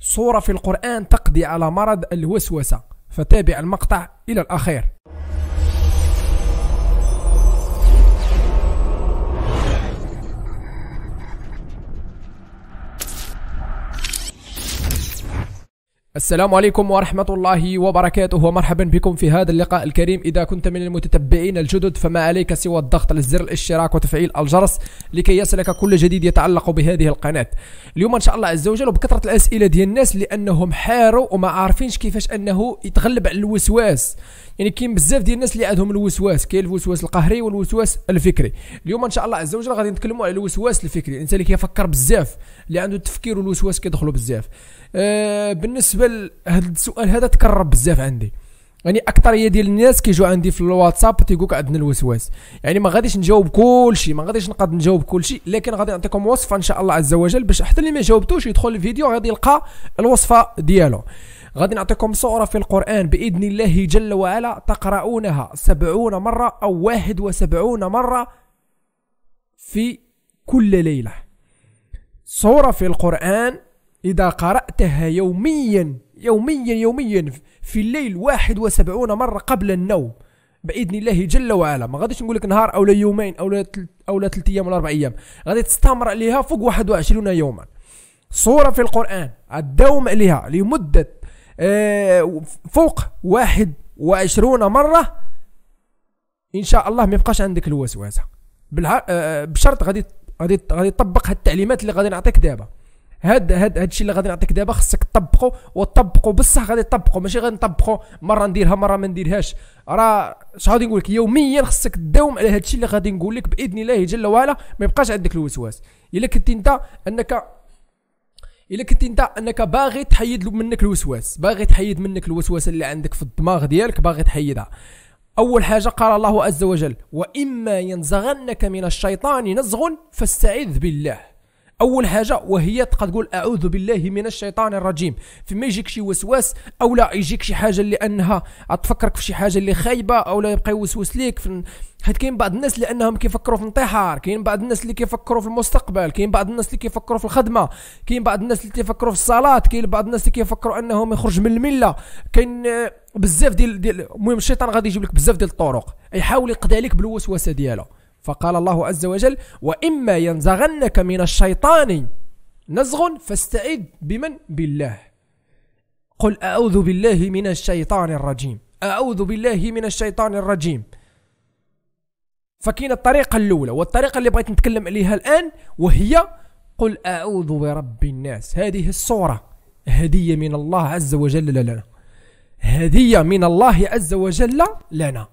صورة في القرآن تقضي على مرض الوسوسة فتابع المقطع إلى الأخير السلام عليكم ورحمة الله وبركاته ومرحبا بكم في هذا اللقاء الكريم إذا كنت من المتتبعين الجدد فما عليك سوى الضغط على زر الاشتراك وتفعيل الجرس لكي يصلك كل جديد يتعلق بهذه القناة اليوم إن شاء الله عز وجل وبكثرة الأسئلة ديال الناس لأنهم حاروا وما عارفينش كيفاش أنه يتغلب على الوسواس يعني كاين بزاف ديال الناس اللي عندهم الوسواس كاين الوسواس القهري والوسواس الفكري اليوم ان شاء الله عز وجل غادي نتكلموا على الوسواس الفكري الانسان اللي كيفكر بزاف اللي عنده التفكير والوسواس كيدخلوا بزاف آه، بالنسبه لهذا السؤال هذا تكرر بزاف عندي يعني اكثريه ديال الناس كيجوا عندي في الواتساب تيقولك عندنا الوسواس يعني ما غاديش نجاوب كلشي ما غاديش نقدر نجاوب كلشي لكن غادي نعطيكم وصفه ان شاء الله عز وجل باش حتى اللي ما جاوبتوش يدخل الفيديو غادي يلقى الوصفه ديالو غادي نعطيكم صورة في القرآن بإذن الله جل وعلا تقرؤونها سبعون مرة أو واحد وسبعون مرة في كل ليلة صورة في القرآن إذا قرأتها يوميا يوميا يوميا في الليل واحد وسبعون مرة قبل النوم بإذن الله جل وعلا ما غاديش نقول لك نهار أو يومين أو أو ثلاث أيام ولا أربع أيام غادي تستمر عليها فوق 21 يوما صورة في القرآن الدوم عليها لمدة آه، فوق 21 مرة إن شاء الله ما يبقاش عندك الوسواس آه، بشرط غادي غادي غادي تطبق هالتعليمات التعليمات اللي غادي نعطيك دابا هاد هاد هاد الشيء اللي غادي نعطيك دابا خصك تطبقو وتطبقو بصح غادي تطبقو ماشي غادي نطبقو مره نديرها مره ما نديرهاش راه شحال غادي نقول لك يوميا خصك تداوم على هاد الشيء اللي غادي نقول لك باذن الله جل وعلا ما يبقاش عندك الوسواس الا كنت انت انك الا كنت انت انك باغي تحيد منك الوسواس باغي تحيد منك الوسواس اللي عندك في الدماغ ديالك باغي تحيدها اول حاجه قال الله عز وجل واما ينزغنك من الشيطان نزغ فاستعذ بالله اول حاجه وهي تبقى تقول اعوذ بالله من الشيطان الرجيم فيما يجيك شي وسواس او لا يجيك شي حاجه لانها تفكرك في شي حاجه اللي خايبه او لا يبقى يوسوس ليك في حيت كاين بعض الناس لانهم كيفكروا في الانتحار كاين بعض الناس اللي كيفكروا في المستقبل كاين بعض الناس اللي كيفكروا في الخدمه كاين بعض الناس اللي كيفكروا في الصلاه كاين بعض الناس اللي كيفكروا انهم يخرج من المله كاين بزاف ديال المهم الشيطان غادي يجيب لك بزاف ديال الطرق يحاول يقضي عليك بالوسوسه ديالها فقال الله عز وجل وإما ينزغنك من الشيطان نزغ فاستعذ بمن بالله قل أعوذ بالله من الشيطان الرجيم أعوذ بالله من الشيطان الرجيم فكاين الطريقة الأولى والطريقة اللي بغيت نتكلم عليها الآن وهي قل أعوذ برب الناس هذه الصورة هدية من الله عز وجل لنا هدية من الله عز وجل لنا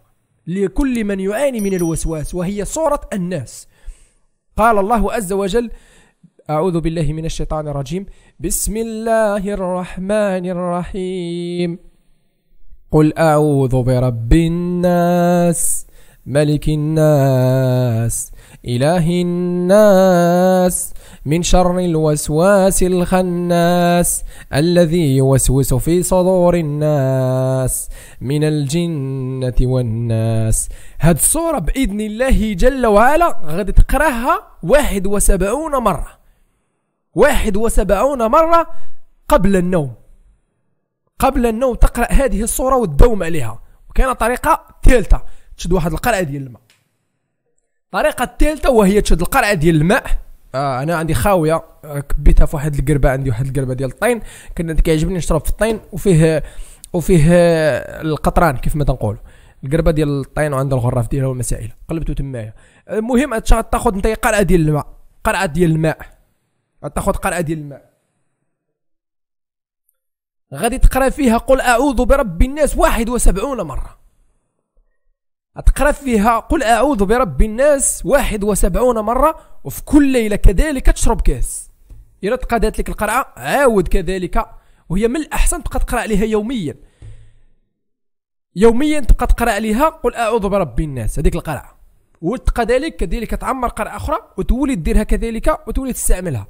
لكل من يعاني من الوسواس وهي صورة الناس قال الله عز وجل أعوذ بالله من الشيطان الرجيم بسم الله الرحمن الرحيم قل أعوذ برب الناس ملك الناس إله الناس من شر الوسواس الخناس الذي يوسوس في صدور الناس من الجنة والناس هاد الصورة بإذن الله جل وعلا غادي تقراها واحد وسبعون مرة واحد وسبعون مرة قبل النوم قبل النوم تقرأ هذه الصورة وتدوم عليها وكاينة طريقة ثالثة تشد واحد القرعة ديال الماء الطريقه الثالثه وهي تشد القرعه ديال الماء آه انا عندي خاويه آه، كبيتها في واحد القربه عندي واحد القربه ديال الطين كنت كيعجبني نشرب في الطين وفيه وفيه القطران كيف ما تنقولوا القربه ديال الطين وعندها الغراف ديالها والمسائل قلبته تمايا المهم تاخذ انت قرعه ديال الماء قرعه ديال الماء تاخذ قرعه ديال الماء غادي تقرا فيها قل اعوذ برب الناس 71 مره تقرا فيها قل اعوذ برب الناس واحد وسبعون مره وفي كل ليله كذلك تشرب كاس الا تقادات لك القرعه عاود كذلك وهي من الاحسن تبقى تقرا عليها يوميا يوميا تبقى تقرا عليها قل اعوذ برب الناس هذيك القرعه وتقى ذلك كذلك تعمر قرعه اخرى وتولي ديرها كذلك وتولي تستعملها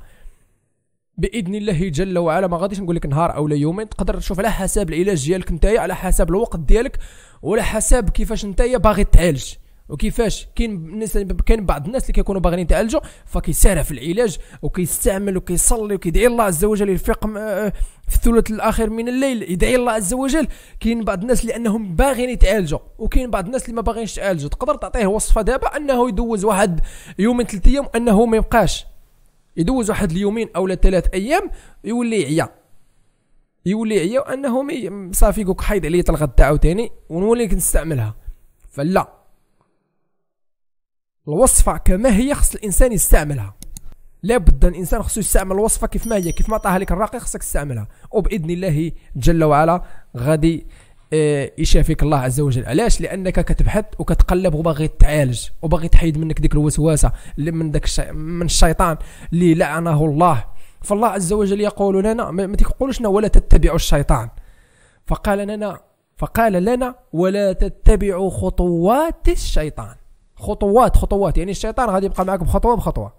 باذن الله جل وعلا ما غاديش نقول لك نهار لا يومين تقدر تشوف على حسب العلاج ديالك نتايا على حسب الوقت ديالك وعلى حسب كيفاش نتايا باغي تعالج وكيفاش كاين الناس كاين بعض الناس اللي كيكونوا باغيين يتعالجوا فكيسارع في العلاج وكيستعمل وكيصلي وكيدعي الله عز وجل يفيق آه، في الثلث الاخير من الليل يدعي الله عز وجل كاين بعض الناس لانهم باغيين يتعالجوا وكاين بعض الناس اللي ما باغيينش يتعالجوا تقدر تعطيه وصفه دابا انه يدوز واحد يومين ثلاث ايام انه ما يبقاش يدوز واحد اليومين او ثلاث ايام يولي عيا يولي عيا وانه مي صافي كوك حيد عليا تاعو عاوتاني ونولي نستعملها فلا الوصفه كما هي خص الانسان يستعملها لابد الانسان خصو يستعمل الوصفه كيف ما هي كيف ما عطاها لك الراقي خصك تستعملها وباذن الله جل وعلا غادي آه، يشافيك الله عز وجل علاش لانك كتبحث وكتقلب وباغي تعالج وباغي تحيد منك ديك الوسوسه اللي من داك الشي... من الشيطان اللي لعنه الله فالله عز وجل يقول لنا ما تقولوش ولا تتبعوا الشيطان فقال لنا فقال لنا ولا تتبعوا خطوات الشيطان خطوات خطوات يعني الشيطان غادي يبقى معك بخطوه بخطوه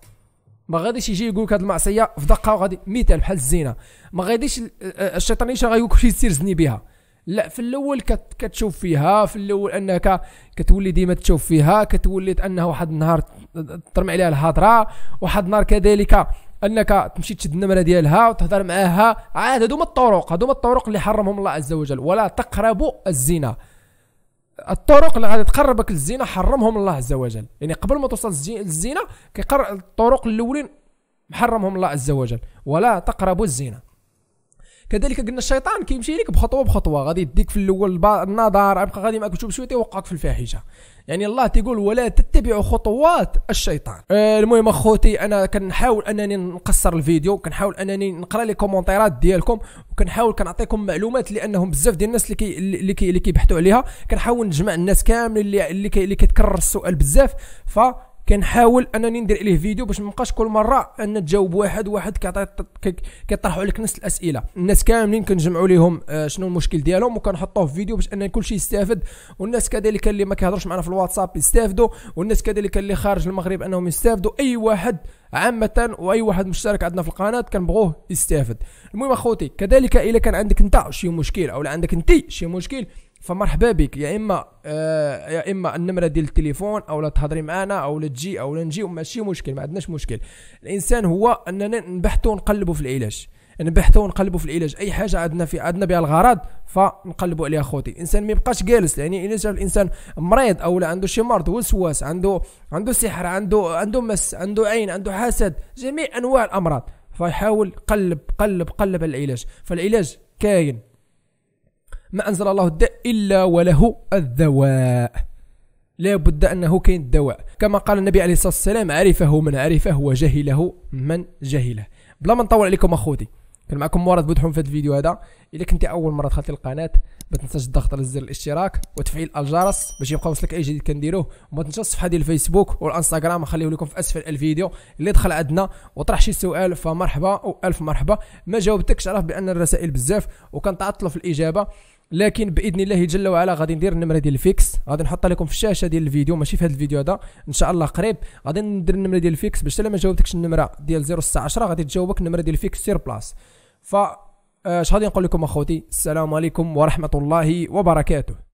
ما غاديش يجي يقول لك هذه المعصيه في دقه وغادي مثال بحال الزينه ما غاديش الشيطان يشرع يقول سير زني بها لا في الاول كت كتشوف فيها في الاول انك كتولي ديما تشوف فيها كتولي انه واحد النهار ترمي عليها الهضره واحد النهار كذلك انك تمشي تشد النمره ديالها وتهضر معاها عاد هادو هما الطرق هادو هما الطرق اللي حرمهم الله عز وجل ولا تقربوا الزنا الطرق اللي غادي تقربك للزنا حرمهم الله عز وجل يعني قبل ما توصل للزنا كيقر الطرق الاولين محرمهم الله عز وجل ولا تقربوا الزنا كذلك قلنا الشيطان كيمشي لك بخطوه بخطوه غادي يديك في الاول النظر غيبقى غادي معك شويه بشويه يوقعك في الفاحشه يعني الله تيقول ولا تتبعوا خطوات الشيطان آه المهم اخوتي انا كنحاول انني نقصر الفيديو كنحاول انني نقرا لي كومونتيرات ديالكم وكنحاول كنعطيكم معلومات لانهم بزاف ديال الناس اللي اللي كي اللي كيبحثوا عليها كنحاول نجمع الناس كاملين اللي اللي, اللي كيتكرر السؤال بزاف ف كنحاول انني ندير عليه فيديو باش مابقاش كل مره ان تجاوب واحد واحد كيطرحوا عليك نفس الاسئله الناس كاملين كنجمعوا لهم آه، شنو المشكل ديالهم وكنحطوه في فيديو باش ان كل شيء يستافد والناس كذلك اللي ما كيهضرش معنا في الواتساب يستافدوا والناس كذلك اللي خارج المغرب انهم يستافدوا اي واحد عامة واي واحد مشترك عندنا في القناة كنبغوه يستافد المهم اخوتي كذلك اذا كان عندك انت شي مشكل او عندك انت شي مشكل فمرحبا بك يا اما آه، يا اما النمره ديال التليفون او لا تهضري معنا او لا تجي او لا نجي ماشي مشكل ما عندناش مشكل الانسان هو اننا نبحثوا ونقلبوا في العلاج نبحثوا ونقلبوا في العلاج اي حاجه عندنا في عندنا بها الغرض فنقلبوا عليها خوتي الانسان ما يبقاش جالس يعني الا الانسان مريض او لا عنده شي مرض وسواس عنده عنده سحر عنده عنده مس عنده عين عنده حسد جميع انواع الامراض فيحاول قلب قلب قلب على العلاج فالعلاج كاين ما انزل الله الداء الا وله الدواء لا بد انه كاين الدواء كما قال النبي عليه الصلاه والسلام عرفه من عرفه وجهله من جهله بلا ما نطول عليكم اخوتي كان معكم مراد بودحوم في هذا الفيديو هذا اذا كنت اول مره دخلت القناه ما تنساش الضغط على زر الاشتراك وتفعيل الجرس باش يبقى يوصلك اي جديد كنديروه وما تنساش الصفحه ديال الفيسبوك والانستغرام نخليه لكم في اسفل الفيديو اللي دخل عندنا وطرح شي سؤال فمرحبا والف مرحبا ما جاوبتكش عرف بان الرسائل بزاف وكنتعطلوا في الاجابه لكن باذن الله جل وعلا غادي ندير النمره ديال الفيكس غادي نحطها لكم في الشاشه ديال الفيديو ماشي في هذا الفيديو هذا ان شاء الله قريب غادي ندير النمره ديال الفيكس باش الا ما جاوبتكش النمره ديال 0 الساعه 10 غادي تجاوبك النمره ديال الفيكس سير بلاص ف آه، اش غادي نقول لكم اخوتي السلام عليكم ورحمه الله وبركاته